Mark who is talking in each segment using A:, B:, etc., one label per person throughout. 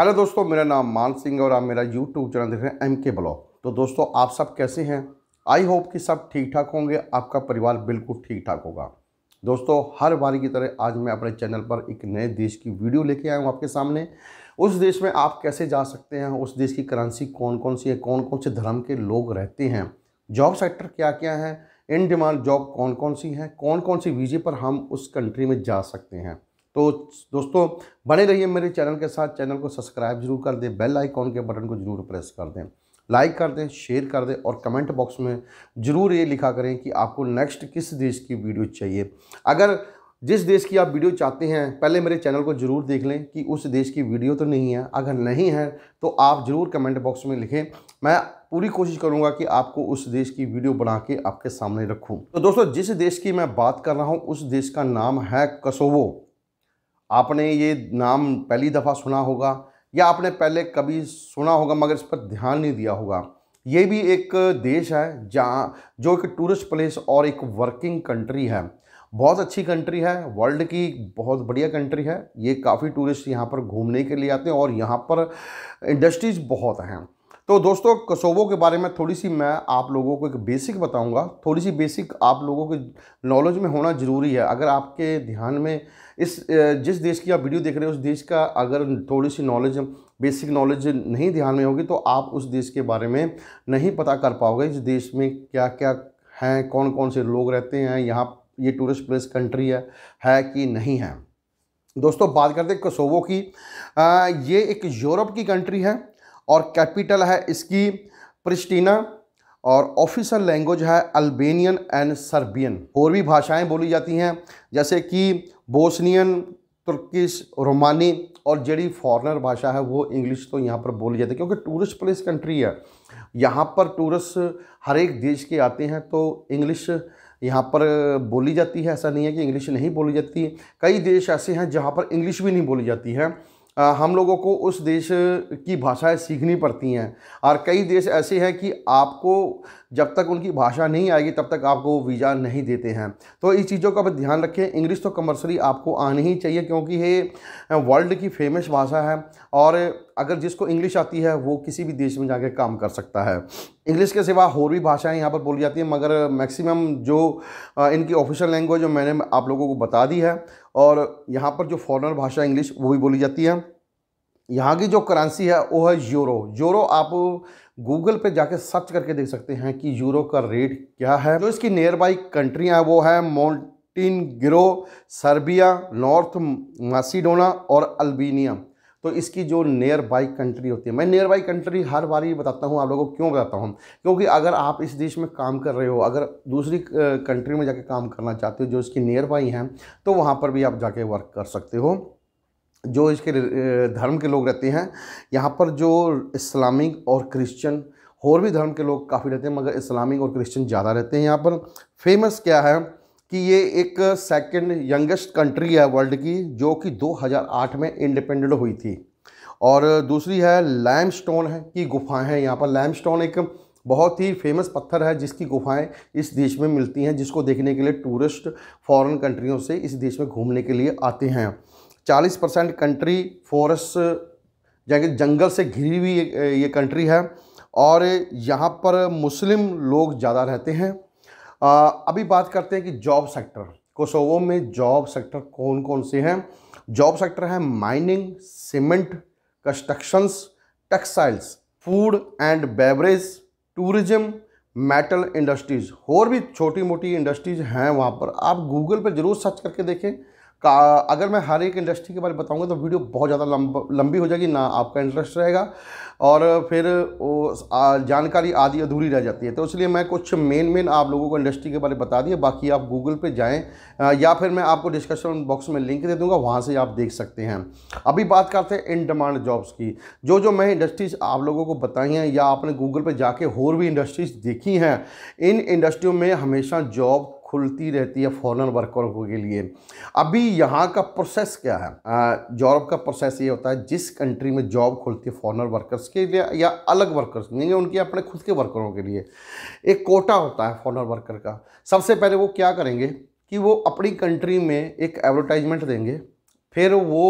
A: hello दोस्तों मेरा नाम मान सिंह और आप मेरा यूट्यूब चैनल देख रहे हैं एम के ब्लॉग तो दोस्तों आप सब कैसे हैं आई होप कि सब ठीक ठाक होंगे आपका परिवार बिल्कुल ठीक ठाक होगा दोस्तों हर बारी की तरह आज मैं अपने चैनल पर एक नए देश की वीडियो लेके आया हूँ आपके सामने उस देश में आप कैसे जा सकते हैं उस देश की करेंसी कौन कौन सी है कौन कौन से धर्म के लोग रहते हैं जॉब सेक्टर क्या क्या है इन डिमांड जॉब कौन कौन सी हैं कौन कौन सी वीजे पर हम उस कंट्री में जा सकते हैं तो दोस्तों बने रहिए मेरे चैनल के साथ चैनल को सब्सक्राइब जरूर कर दें बेल आइकॉन के बटन को जरूर प्रेस कर दें लाइक कर दें शेयर कर दें और कमेंट बॉक्स में ज़रूर ये लिखा करें कि आपको नेक्स्ट किस देश की वीडियो चाहिए अगर जिस देश की आप वीडियो चाहते हैं पहले मेरे चैनल को ज़रूर देख लें कि उस देश की वीडियो तो नहीं है अगर नहीं है तो आप ज़रूर कमेंट बॉक्स में लिखें मैं पूरी कोशिश करूंगा कि आपको उस देश की वीडियो बना के आपके सामने रखूं तो दोस्तों जिस देश की मैं बात कर रहा हूं उस देश का नाम है कसोवो आपने ये नाम पहली दफ़ा सुना होगा या आपने पहले कभी सुना होगा मगर इस पर ध्यान नहीं दिया होगा ये भी एक देश है जहाँ जो एक टूरिस्ट प्लेस और एक वर्किंग कंट्री है बहुत अच्छी कंट्री है वर्ल्ड की बहुत बढ़िया कंट्री है ये काफ़ी टूरिस्ट यहाँ पर घूमने के लिए आते हैं और यहाँ पर इंडस्ट्रीज़ बहुत हैं तो दोस्तों कसोबो के बारे में थोड़ी सी मैं आप लोगों को एक बेसिक बताऊंगा थोड़ी सी बेसिक आप लोगों के नॉलेज में होना ज़रूरी है अगर आपके ध्यान में इस जिस देश की आप वीडियो देख रहे हैं उस देश का अगर थोड़ी सी नॉलेज बेसिक नॉलेज नहीं ध्यान में होगी तो आप उस देश के बारे में नहीं पता कर पाओगे इस देश में क्या क्या हैं कौन कौन से लोग रहते हैं यहाँ ये टूरिस्ट प्लेस कंट्री है है कि नहीं है दोस्तों बात करते हैं कसोवो की आ, ये एक यूरोप की कंट्री है और कैपिटल है इसकी प्रिस्टीना और ऑफिशियल लैंग्वेज है अल्बेनियन एंड सर्बियन और भी भाषाएं बोली जाती हैं जैसे कि बोस्नियन तुर्किश रोमानी और जड़ी फॉरनर भाषा है वो इंग्लिश तो यहाँ पर बोली जाती है क्योंकि टूरिस्ट प्लेस कंट्री है यहाँ पर टूरिस्ट हर एक देश के आते हैं तो इंग्लिश यहाँ पर बोली जाती है ऐसा नहीं है कि इंग्लिश नहीं बोली जाती कई देश ऐसे हैं जहाँ पर इंग्लिश भी नहीं बोली जाती है हम लोगों को उस देश की भाषाएं सीखनी पड़ती हैं और कई देश ऐसे हैं कि आपको जब तक उनकी भाषा नहीं आएगी तब तक आपको वो वीज़ा नहीं देते हैं तो इस चीज़ों का ध्यान रखें इंग्लिश तो कंपल्सरी आपको आनी ही चाहिए क्योंकि ये वर्ल्ड की फेमस भाषा है और अगर जिसको इंग्लिश आती है वो किसी भी देश में जाके काम कर सकता है इंग्लिश के सिवा और भी भाषाएं यहाँ पर बोली जाती हैं मगर मैक्सिमम जो इनकी ऑफिशियल लैंग्वेज जो मैंने आप लोगों को बता दी है और यहाँ पर जो फॉरनर भाषा इंग्लिश वो भी बोली जाती है यहाँ की जो करेंसी है वो है यूरो यूरो आप गूगल पे जाके सर्च करके देख सकते हैं कि यूरो का रेट क्या है जो इसकी नियर बाई कंट्रियाँ वो है Montenegro Serbia North Macedonia और अल्बीनिया तो इसकी जो नियर बाई कंट्री होती है मैं नियर बाई कंट्री हर बार ही बताता हूँ आप लोगों को क्यों बताता हूँ क्योंकि अगर आप इस देश में काम कर रहे हो अगर दूसरी कंट्री में जाके काम करना चाहते हो जो इसकी नियर बाई हैं तो वहाँ पर भी आप जाके वर्क कर सकते हो जो इसके धर्म के लोग रहते हैं यहाँ पर जो इस्लामिक और क्रिश्चियन और भी धर्म के लोग काफ़ी रहते हैं मगर इस्लामिक और क्रिश्चियन ज़्यादा रहते हैं यहाँ पर फेमस क्या है कि ये एक सेकंड यंगेस्ट कंट्री है वर्ल्ड की जो कि 2008 में इंडिपेंडेंट हुई थी और दूसरी है लैम स्टोन है की गुफाएँ हैं यहाँ पर लैम स्टोन एक बहुत ही फेमस पत्थर है जिसकी गुफाएं इस देश में मिलती हैं जिसको देखने के लिए टूरिस्ट फॉरेन कंट्रियों से इस देश में घूमने के लिए आते हैं चालीस परसेंट कंट्री फॉरेस्ट जंगल से घिरी हुई ये कंट्री है और यहाँ पर मुस्लिम लोग ज़्यादा रहते हैं आ, अभी बात करते हैं कि जॉब सेक्टर कोसोवो में जॉब सेक्टर कौन कौन से हैं जॉब सेक्टर है mining cement constructions textiles food and beverage tourism metal industries और भी छोटी मोटी इंडस्ट्रीज़ हैं वहाँ पर आप गूगल पर ज़रूर सर्च करके देखें का अगर मैं हर एक इंडस्ट्री के बारे में बताऊँगा तो वीडियो बहुत ज़्यादा लंब, लंबी हो जाएगी ना आपका इंटरेस्ट रहेगा और फिर वो जानकारी आधी अधूरी रह जाती है तो इसलिए मैं कुछ मेन मेन आप लोगों को इंडस्ट्री के बारे में बता दिए बाकी आप गूगल पे जाएं या फिर मैं आपको डिस्कशन बॉक्स में लिंक दे दूंगा वहाँ से आप देख सकते हैं अभी बात करते हैं इन डिमांड जॉब्स की जो जो मैं इंडस्ट्रीज़ आप लोगों को बताई हैं या आपने गूगल पर जाके और भी इंडस्ट्रीज़ देखी हैं इन इंडस्ट्रियों में हमेशा जॉब खुलती रहती है फॉरन वर्करों के लिए अभी यहाँ का प्रोसेस क्या है जॉब का प्रोसेस ये होता है जिस कंट्री में जॉब खुलती है फॉरनर वर्कर्स के लिए या अलग वर्कर्स नहीं उनके अपने खुद के वर्करों के लिए एक कोटा होता है फॉरनर वर्कर का सबसे पहले वो क्या करेंगे कि वो अपनी कंट्री में एक एडवर्टाइजमेंट देंगे फिर वो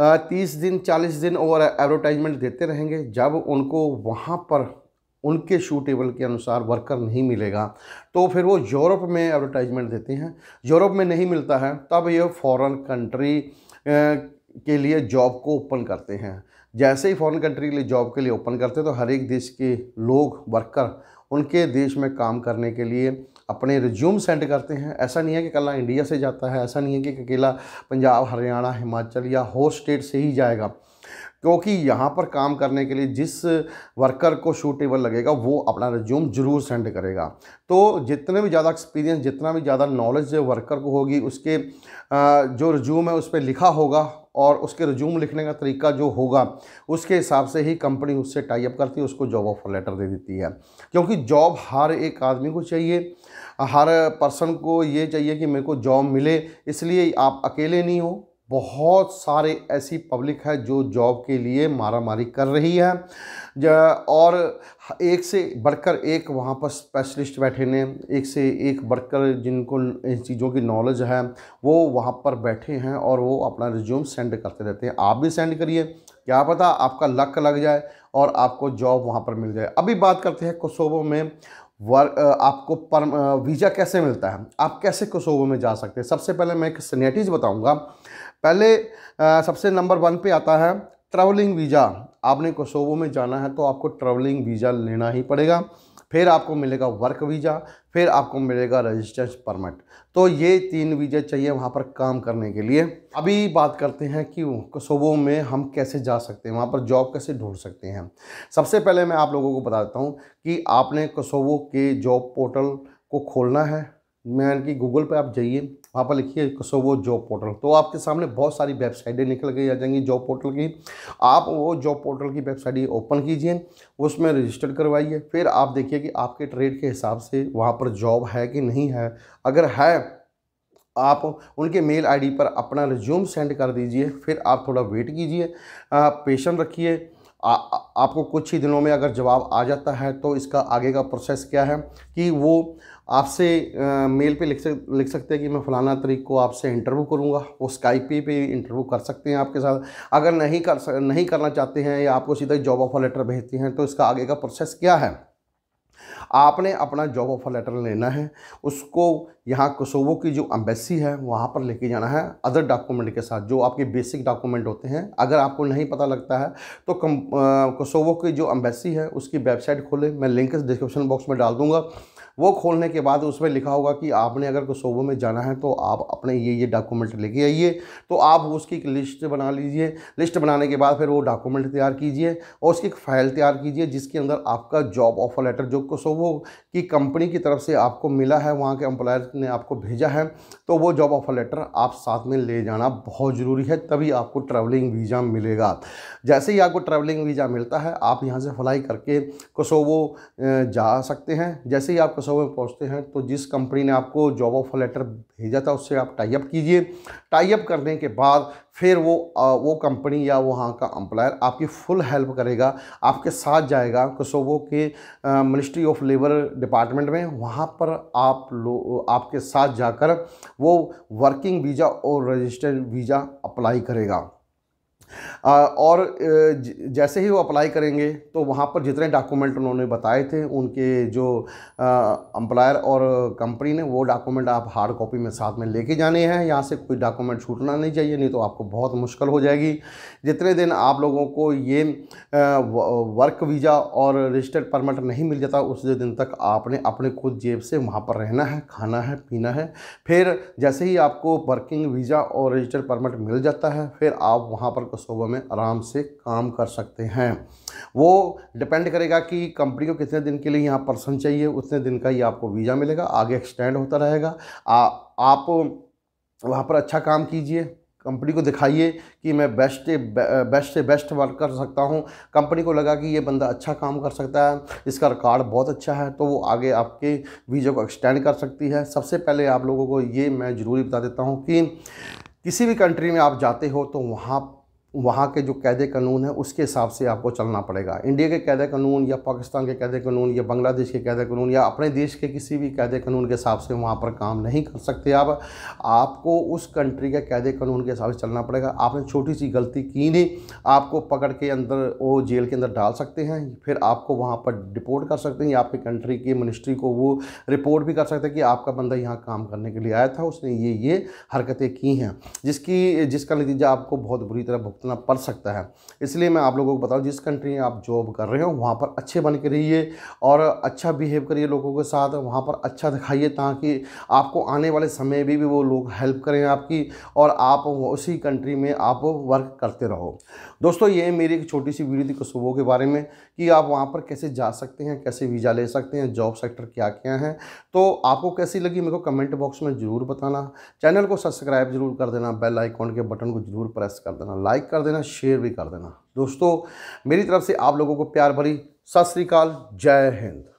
A: तीस दिन चालीस दिन और एडवर्टाइजमेंट देते रहेंगे जब उनको वहाँ पर उनके शू टेबल के अनुसार वर्कर नहीं मिलेगा तो फिर वो यूरोप में एडवर्टाइजमेंट देते हैं यूरोप में नहीं मिलता है तब ये फॉरेन कंट्री के लिए जॉब को ओपन करते हैं जैसे ही फॉरेन कंट्री के लिए जॉब के लिए ओपन करते हैं तो हर एक देश के लोग वर्कर उनके देश में काम करने के लिए अपने रिज्यूम सेंड करते हैं ऐसा नहीं है कि कला इंडिया से जाता है ऐसा नहीं है कि अकेला पंजाब हरियाणा हिमाचल या होर स्टेट से ही जाएगा क्योंकि यहाँ पर काम करने के लिए जिस वर्कर को शूटेबल लगेगा वो अपना रिज्यूम जरूर सेंड करेगा तो जितने भी ज़्यादा एक्सपीरियंस जितना भी ज़्यादा नॉलेज वर्कर को होगी उसके जो रिज्यूम है उस पर लिखा होगा और उसके रिज्यूम लिखने का तरीका जो होगा उसके हिसाब से ही कंपनी उससे टाई अप करती है उसको जॉब ऑफर लेटर दे देती है क्योंकि जॉब हर एक आदमी को चाहिए हर पर्सन को ये चाहिए कि मेरे को जॉब मिले इसलिए आप अकेले नहीं हो बहुत सारे ऐसी पब्लिक है जो जॉब के लिए मारामारी कर रही है और एक से बढ़कर एक वहाँ पर स्पेशलिस्ट बैठे ने एक से एक बढ़कर जिनको इन चीज़ों की नॉलेज है वो वहाँ पर बैठे हैं और वो अपना रिज्यूम सेंड करते रहते हैं आप भी सेंड करिए क्या पता आपका लक लग जाए और आपको जॉब वहाँ पर मिल जाए अभी बात करते हैं कुसोबों में वर्क आपको पर वीज़ा कैसे मिलता है आप कैसे कुसोबों में जा सकते हैं सबसे पहले मैं एक सिनेटिज बताऊँगा पहले आ, सबसे नंबर वन पे आता है ट्रैवलिंग वीज़ा आपने कोसोवो में जाना है तो आपको ट्रैवलिंग वीज़ा लेना ही पड़ेगा फिर आपको मिलेगा वर्क वीज़ा फिर आपको मिलेगा रेजिस्टेंस परमिट तो ये तीन वीज़ा चाहिए वहाँ पर काम करने के लिए अभी बात करते हैं कि कोसोवो में हम कैसे जा सकते हैं वहाँ पर जॉब कैसे ढूंढ सकते हैं सबसे पहले मैं आप लोगों को बता देता हूँ कि आपने कोसोवो के जॉब पोर्टल को खोलना है मैं कि गूगल पर आप जाइए वहाँ पर लिखिए वो जॉब पोर्टल तो आपके सामने बहुत सारी वेबसाइटें निकल गई आ जाएंगी जॉब पोर्टल की आप वो जॉब पोर्टल की वेबसाइट ओपन कीजिए उसमें रजिस्टर करवाइए फिर आप देखिए कि आपके ट्रेड के हिसाब से वहाँ पर जॉब है कि नहीं है अगर है आप उनके मेल आईडी पर अपना रिज्यूम सेंड कर दीजिए फिर आप थोड़ा वेट कीजिए पेशेंट रखिए आ, आपको कुछ ही दिनों में अगर जवाब आ जाता है तो इसका आगे का प्रोसेस क्या है कि वो आपसे मेल पे लिख सक लिख सकते हैं कि मैं फ़लाना तरीक को आपसे इंटरव्यू करूँगा वो स्काइप पे इंटरव्यू कर सकते हैं आपके साथ अगर नहीं कर नहीं करना चाहते हैं या आपको सीधा जॉब ऑफर लेटर भेजते हैं तो इसका आगे का प्रोसेस क्या है आपने अपना जॉब ऑफर लेटर लेना है उसको यहाँ कोसोवो की जो एम्बेसी है वहाँ पर लेके जाना है अदर डॉक्यूमेंट के साथ जो आपके बेसिक डॉक्यूमेंट होते हैं अगर आपको नहीं पता लगता है तो कम कोसोवो की जो एम्बेसी है उसकी वेबसाइट खोलें मैं लिंक डिस्क्रिप्शन बॉक्स में डाल दूँगा वो खोलने के बाद उसमें लिखा होगा कि आपने अगर कोसोवो में जाना है तो आप अपने ये ये डॉक्यूमेंट लेके आइए तो आप उसकी एक लिस्ट बना लीजिए लिस्ट बनाने के बाद फिर वो डॉक्यूमेंट तैयार कीजिए और उसकी एक फ़ाइल तैयार कीजिए जिसके अंदर आपका जॉब ऑफर लेटर जो कोसोवो की कंपनी की तरफ से आपको मिला है वहाँ के एम्प्लॉयर ने आपको भेजा है तो वो जॉब ऑफर लेटर आप साथ में ले जाना बहुत ज़रूरी है तभी आपको ट्रैवलिंग वीज़ा मिलेगा जैसे ही आपको ट्रैवलिंग वीज़ा मिलता है आप यहाँ से फ्लाई करके कोसोवो जा सकते हैं जैसे ही आप सौ में पहुंचते हैं तो जिस कंपनी ने आपको जॉब ऑफर लेटर भेजा था उससे आप टाइप कीजिए टाइप करने के बाद फिर वो आ, वो कंपनी या वहाँ का एम्प्लॉयर आपकी फुल हेल्प करेगा आपके साथ जाएगा कोसोवो के मिनिस्ट्री ऑफ लेबर डिपार्टमेंट में वहाँ पर आप आपके साथ जाकर वो वर्किंग वीज़ा और रजिस्टर्ड वीज़ा अप्लाई करेगा और जैसे ही वो अप्लाई करेंगे तो वहाँ पर जितने डॉक्यूमेंट उन्होंने बताए थे उनके जो एम्प्लायर और कंपनी ने वो डॉक्यूमेंट आप हार्ड कॉपी में साथ में लेके जाने हैं यहाँ से कोई डॉक्यूमेंट छूटना नहीं चाहिए नहीं तो आपको बहुत मुश्किल हो जाएगी जितने दिन आप लोगों को ये वर्क वीज़ा और रजिस्टर्ड परमिट नहीं मिल जाता उस दिन तक आपने अपने खुद जेब से वहाँ पर रहना है खाना है पीना है फिर जैसे ही आपको वर्किंग वीज़ा और रजिस्टर्ड परमिट मिल जाता है फिर आप वहाँ पर कोसोवा हमें आराम से काम कर सकते हैं वो डिपेंड करेगा कि कंपनी को कितने दिन के लिए यहाँ पर्सन चाहिए उतने दिन का ही आपको वीज़ा मिलेगा आगे एक्सटेंड होता रहेगा आ, आप वहाँ पर अच्छा काम कीजिए कंपनी को दिखाइए कि मैं बेस्ट बेस्ट से बेस्ट वर्क कर सकता हूँ कंपनी को लगा कि ये बंदा अच्छा काम कर सकता है इसका रिकॉर्ड बहुत अच्छा है तो वो आगे आपके वीज़ा को एक्सटेंड कर सकती है सबसे पहले आप लोगों को ये मैं ज़रूरी बता देता हूँ कि किसी भी कंट्री में आप जाते हो तो वहाँ वहाँ के जो कैद कानून है उसके हिसाब से आपको चलना पड़ेगा इंडिया के कैद कानून या पाकिस्तान के कैद कानून या बांग्लादेश के कैद कानून या अपने देश के किसी भी कैद कानून के हिसाब से वहाँ पर काम नहीं कर सकते आप आपको उस कंट्री के कैद कानून के हिसाब से चलना पड़ेगा आपने छोटी सी गलती की नहीं आपको पकड़ के अंदर वो जेल के अंदर डाल सकते हैं फिर आपको वहाँ पर डिपोर्ट कर सकते हैं या आपकी कंट्री की मिनिस्ट्री को वो रिपोर्ट भी कर सकते हैं कि आपका बंदा यहाँ काम करने के लिए आया था उसने ये ये हरकतें की हैं जिसकी जिसका नतीजा आपको बहुत बुरी तरह भुगतना अपना पड़ सकता है इसलिए मैं आप लोगों को बताऊँ जिस कंट्री में आप जॉब कर रहे हो वहाँ पर अच्छे बन के रहिए और अच्छा बिहेव करिए लोगों के साथ वहाँ पर अच्छा दिखाइए ताकि आपको आने वाले समय भी, भी वो लोग हेल्प करें आपकी और आप उसी कंट्री में आप वर्क करते रहो दोस्तों ये मेरी एक छोटी सी वीडियो थी कसूबों के बारे में कि आप वहाँ पर कैसे जा सकते हैं कैसे वीज़ा ले सकते हैं जॉब सेक्टर क्या क्या है तो आपको कैसी लगी मेरे को कमेंट बॉक्स में ज़रूर बताना चैनल को सब्सक्राइब जरूर कर देना बेल आइकॉन के बटन को जरूर प्रेस कर देना लाइक कर कर देना शेयर भी कर देना दोस्तों मेरी तरफ से आप लोगों को प्यार भरी सत श्रीकाल जय हिंद